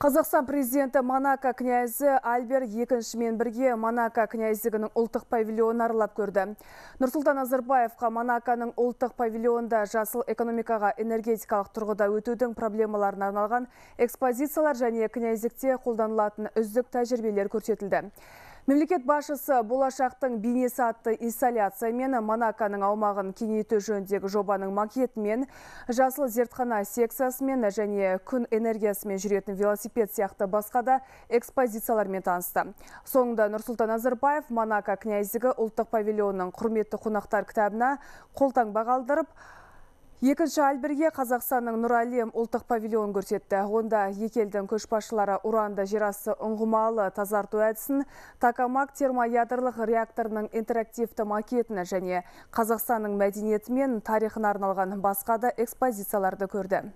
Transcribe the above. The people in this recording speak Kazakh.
Қазақстан президенті Монако князі Альбер екіншімен бірге Монако князігінің ұлттық павильонын аралап көрді. Нұрсұлтан Назарбаевқа Монаконың ұлттық павильонда жасыл экономикаға энергетикалық тұрғыда өтудің проблемаларына арналған экспозициялар және князікте қолданылатын үздік тәжірибелер көрсетілді. Мемлекет башысы болашақтың бейнесі атты инсталяция мен Монаканың аумағын кеңейту жөніндегі жобаның макетмен, жасыл зертхана секциясымен және күн энергиясымен жүретін велосипед сияқты басқа да экспозициялармен танысты. Соңында Нұрсұлтан Азарбаев Монако князьдігі ұлттық павильонының құрметті қонақтар кітабына қолтаңба бағалдырып, Екінші Альберге Қазақстанның Нұралем ұлттық павильон көрсетті. Онда екелдің көшбасшылары ұранды жерасы ұңғымалы тазарту әдісін, Такамак термоядырлық реакторының интерактивті макетіні және Қазақстанның мәдениеті мен арналған басқа да экспозицияларды көрді.